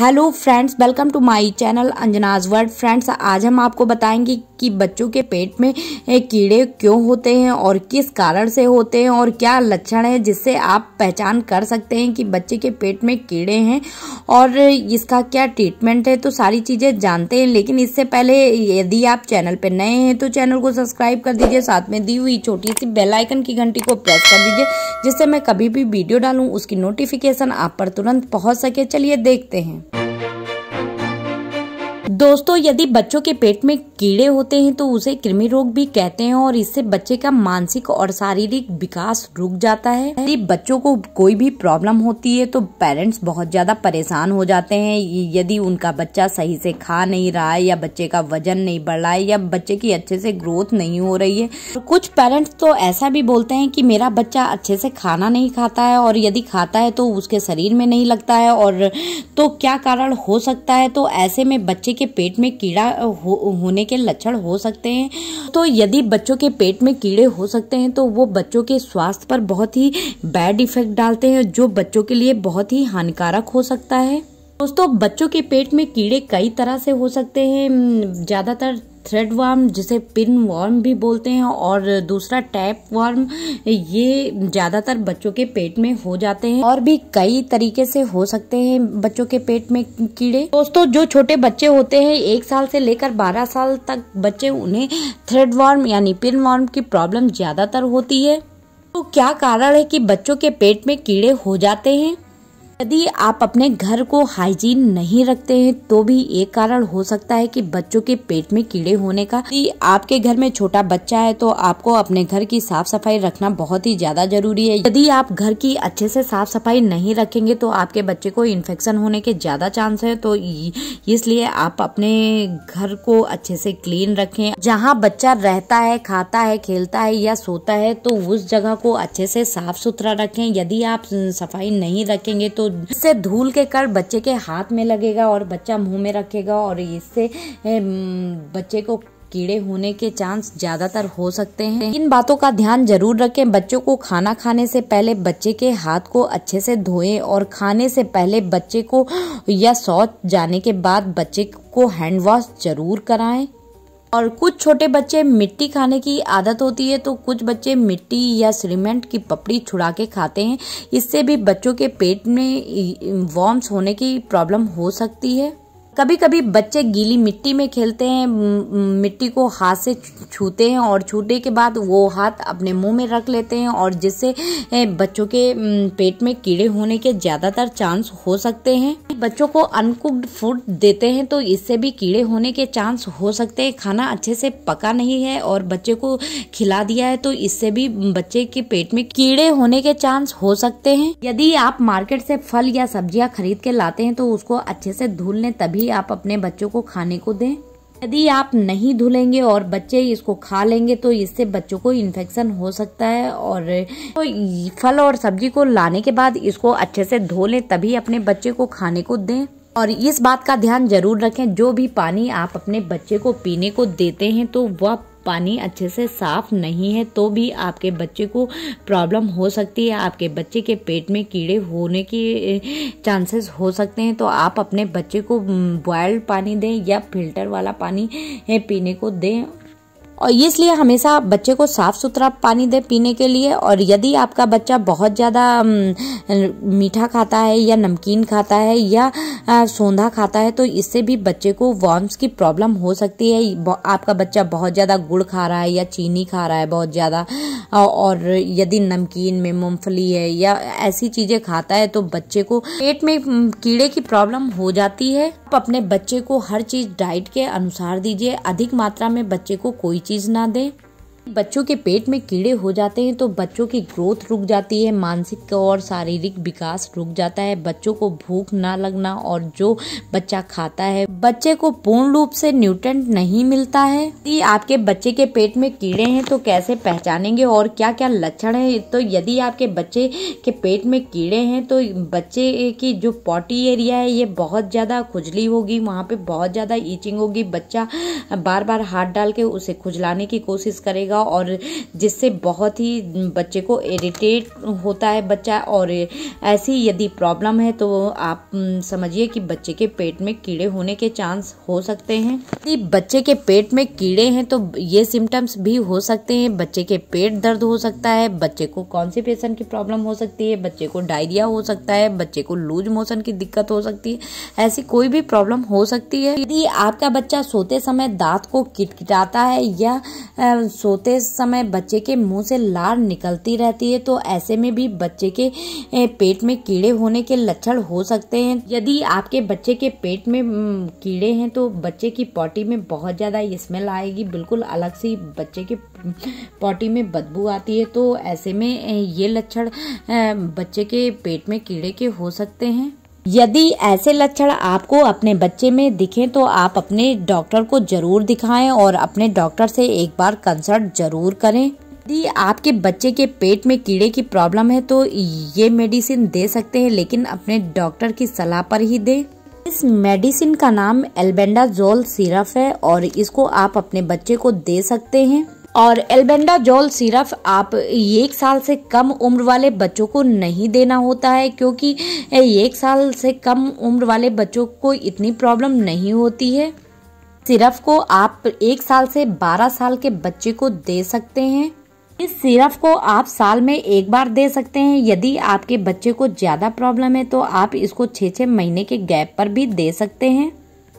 hello friends welcome to my channel Anjana's world friends आज हम आपको बताएंगे कि बच्चों के पेट में कीड़े क्यों होते हैं और किस कारण से होते हैं और क्या लक्षण है जिससे आप पहचान कर सकते हैं कि बच्चे के पेट में कीड़े हैं और इसका क्या ट्रीटमेंट है तो सारी चीज़ें जानते हैं लेकिन इससे पहले यदि आप चैनल पर नए हैं तो चैनल को सब्सक्राइब कर दीजिए साथ में दी हुई छोटी सी बेलाइकन की घंटी को प्रेस कर दीजिए जिससे मैं कभी भी वीडियो डालूँ उसकी नोटिफिकेशन आप पर तुरंत पहुँच सके चलिए देखते हैं दोस्तों यदि बच्चों के पेट में कीड़े होते हैं तो उसे कृमि रोग भी कहते हैं और इससे बच्चे का मानसिक और शारीरिक विकास रुक जाता है यदि बच्चों को कोई भी प्रॉब्लम होती है तो पेरेंट्स बहुत ज्यादा परेशान हो जाते हैं यदि उनका बच्चा सही से खा नहीं रहा है या बच्चे का वजन नहीं बढ़ रहा है या बच्चे की अच्छे से ग्रोथ नहीं हो रही है तो कुछ पेरेंट्स तो ऐसा भी बोलते हैं कि मेरा बच्चा अच्छे से खाना नहीं खाता है और यदि खाता है तो उसके शरीर में नहीं लगता है और तो क्या कारण हो सकता है तो ऐसे में बच्चे के पेट में कीड़ा हो, होने के लक्षण हो सकते हैं तो यदि बच्चों के पेट में कीड़े हो सकते हैं तो वो बच्चों के स्वास्थ्य पर बहुत ही बैड इफेक्ट डालते हैं जो बच्चों के लिए बहुत ही हानिकारक हो सकता है दोस्तों बच्चों के पेट में कीड़े कई तरह से हो सकते हैं ज़्यादातर थ्रेड वार्म जिसे पिन वार्म भी बोलते हैं और दूसरा टैप वार्म ये ज़्यादातर बच्चों के पेट में हो जाते हैं और भी कई तरीके से हो सकते हैं बच्चों के पेट में कीड़े दोस्तों जो छोटे बच्चे होते हैं एक साल से लेकर बारह साल तक बच्चे उन्हें थ्रेड वार्म यानी पिन वार्म की प्रॉब्लम ज़्यादातर होती है तो क्या कारण है कि बच्चों के पेट में कीड़े हो जाते हैं यदि आप अपने घर को हाइजीन नहीं रखते हैं तो भी एक कारण हो सकता है कि बच्चों के पेट में कीड़े होने का यदि आपके घर में छोटा बच्चा है तो आपको अपने घर की साफ सफाई रखना बहुत ही ज्यादा जरूरी है यदि आप घर की अच्छे से साफ सफाई नहीं रखेंगे तो आपके बच्चे को इन्फेक्शन होने के ज्यादा चांस है तो इसलिए आप अपने घर को अच्छे से क्लीन रखे जहाँ बच्चा रहता है खाता है खेलता है या सोता है तो उस जगह को अच्छे से साफ सुथरा रखें यदि आप सफाई नहीं रखेंगे तो इससे धूल के कर बच्चे के हाथ में लगेगा और बच्चा मुंह में रखेगा और इससे बच्चे को कीड़े होने के चांस ज्यादातर हो सकते हैं इन बातों का ध्यान जरूर रखें बच्चों को खाना खाने से पहले बच्चे के हाथ को अच्छे से धोएं और खाने से पहले बच्चे को या शौच जाने के बाद बच्चे को हैंड वॉश जरूर कराएं और कुछ छोटे बच्चे मिट्टी खाने की आदत होती है तो कुछ बच्चे मिट्टी या सीमेंट की पपड़ी छुड़ा के खाते हैं इससे भी बच्चों के पेट में वॉर्म्स होने की प्रॉब्लम हो सकती है कभी कभी बच्चे गीली मिट्टी में खेलते हैं मिट्टी को हाथ से छूते हैं और छूटने के बाद वो हाथ अपने मुंह में रख लेते हैं और जिससे बच्चों के पेट में कीड़े होने के ज़्यादातर चांस हो सकते हैं बच्चों को अनकुक्ड फूड देते हैं तो इससे भी कीड़े होने के चांस हो सकते हैं खाना अच्छे से पका नहीं है और बच्चे को खिला दिया है तो इससे भी बच्चे के पेट में कीड़े होने के चांस हो सकते हैं यदि आप मार्केट से फल या सब्जियाँ खरीद के लाते हैं तो उसको अच्छे से धुल लें तभी तभी आप अपने बच्चों को खाने को दें यदि आप नहीं धुलेंगे और बच्चे इसको खा लेंगे तो इससे बच्चों को इन्फेक्शन हो सकता है और तो फल और सब्जी को लाने के बाद इसको अच्छे से धो लें तभी अपने बच्चे को खाने को दें और इस बात का ध्यान जरूर रखें जो भी पानी आप अपने बच्चे को पीने को देते हैं तो वह पानी अच्छे से साफ नहीं है तो भी आपके बच्चे को प्रॉब्लम हो सकती है आपके बच्चे के पेट में कीड़े होने के चांसेस हो सकते हैं तो आप अपने बच्चे को बॉयल्ड पानी दें या फिल्टर वाला पानी पीने को दें और इसलिए हमेशा बच्चे को साफ़ सुथरा पानी दे पीने के लिए और यदि आपका बच्चा बहुत ज़्यादा मीठा खाता है या नमकीन खाता है या सोंधा खाता है तो इससे भी बच्चे को वॉर्म्स की प्रॉब्लम हो सकती है आपका बच्चा बहुत ज़्यादा गुड़ खा रहा है या चीनी खा रहा है बहुत ज़्यादा और यदि नमकीन में मूंगफली है या ऐसी चीज़ें खाता है तो बच्चे को पेट में कीड़े की प्रॉब्लम हो जाती है आप अपने बच्चे को हर चीज़ डाइट के अनुसार दीजिए अधिक मात्रा में बच्चे को कोई चीज़ ना दें बच्चों के पेट में कीड़े हो जाते हैं तो बच्चों की ग्रोथ रुक जाती है मानसिक और शारीरिक विकास रुक जाता है बच्चों को भूख ना लगना और जो बच्चा खाता है बच्चे को पूर्ण रूप से न्यूट्रेंट नहीं मिलता है यदि आपके बच्चे के पेट में कीड़े हैं तो कैसे पहचानेंगे और क्या क्या लक्षण है तो यदि आपके बच्चे के पेट में कीड़े हैं तो बच्चे की जो पॉटी एरिया है ये बहुत ज़्यादा खुजली होगी वहाँ पे बहुत ज़्यादा ईचिंग होगी बच्चा बार बार हाथ डाल के उसे खुजलाने की कोशिश करेगा रहेगा और जिससे बहुत ही बच्चे को इरिटेट होता है बच्चा और ऐसी यदि प्रॉब्लम है तो आप समझिए कि बच्चे के पेट में कीड़े होने के चांस हो सकते हैं यदि बच्चे के पेट में कीड़े हैं तो ये सिम्टम्स भी हो सकते हैं बच्चे के पेट दर्द हो सकता है बच्चे को कॉन्सिपेशन की प्रॉब्लम हो सकती है बच्चे को डायरिया हो सकता है बच्चे को लूज मोशन की दिक्कत हो सकती है ऐसी कोई भी प्रॉब्लम हो सकती है यदि आपका बच्चा सोते समय दांत को किटकिटाता है या सो सोते समय बच्चे के मुंह से लार निकलती रहती है तो ऐसे में भी बच्चे के पेट में कीड़े होने के लक्षण हो सकते हैं यदि आपके बच्चे के पेट में कीड़े हैं तो बच्चे की पॉटी में बहुत ज़्यादा स्मेल आएगी बिल्कुल अलग सी बच्चे के पॉटी में बदबू आती है तो ऐसे में ये लक्षण बच्चे के पेट में कीड़े के हो सकते हैं यदि ऐसे लक्षण आपको अपने बच्चे में दिखें तो आप अपने डॉक्टर को जरूर दिखाएं और अपने डॉक्टर से एक बार कंसल्ट जरूर करें यदि आपके बच्चे के पेट में कीड़े की प्रॉब्लम है तो ये मेडिसिन दे सकते हैं लेकिन अपने डॉक्टर की सलाह पर ही दें इस मेडिसिन का नाम एल्बेंडाजोल सिरप है और इसको आप अपने बच्चे को दे सकते हैं और एल्बेंडा जॉल सिर्फ आप एक साल से कम उम्र वाले बच्चों को नहीं देना होता है क्योंकि एक साल से कम उम्र वाले बच्चों को इतनी प्रॉब्लम नहीं होती है सिरप को आप एक साल से बारह साल के बच्चे को दे सकते हैं इस सिरप को आप साल में एक बार दे सकते हैं यदि आपके बच्चे को ज़्यादा प्रॉब्लम है तो आप इसको छः छः महीने के गैप पर भी दे सकते हैं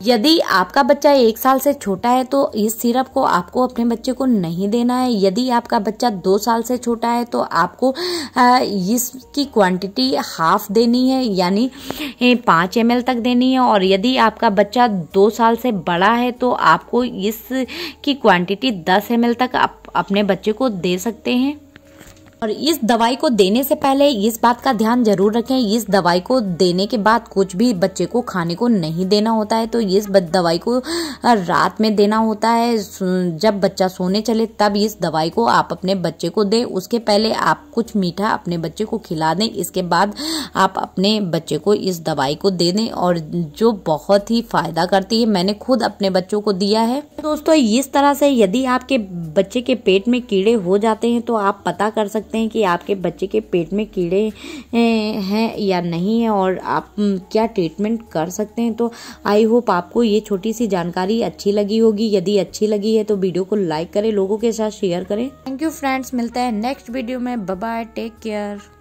यदि आपका बच्चा एक साल से छोटा है तो इस सिरप को आपको अपने बच्चे को नहीं देना है यदि आपका बच्चा दो साल से छोटा है तो आपको इसकी क्वांटिटी हाफ देनी है यानी पाँच एम तक देनी है और यदि आपका बच्चा दो साल से बड़ा है तो आपको इसकी क्वांटिटी दस एम तक आप अपने बच्चे को दे सकते हैं और इस दवाई को देने से पहले इस बात का ध्यान जरूर रखें इस दवाई को देने के बाद कुछ भी बच्चे को खाने को नहीं देना होता है तो इस दवाई को रात में देना होता है जब बच्चा सोने चले तब इस दवाई को आप अपने बच्चे को दें उसके पहले आप कुछ मीठा अपने बच्चे को खिला दें इसके बाद आप अपने बच्चे को इस दवाई को दे दें और जो बहुत ही फायदा करती है मैंने खुद अपने बच्चों को दिया है दोस्तों इस तरह से यदि आपके बच्चे के पेट में कीड़े हो जाते हैं तो आप पता कर सकते सकते हैं कि आपके बच्चे के पेट में कीड़े हैं या नहीं है और आप क्या ट्रीटमेंट कर सकते हैं तो आई होप आपको ये छोटी सी जानकारी अच्छी लगी होगी यदि अच्छी लगी है तो वीडियो को लाइक करें लोगों के साथ शेयर करें थैंक यू फ्रेंड्स मिलता है नेक्स्ट वीडियो में बाय टेक केयर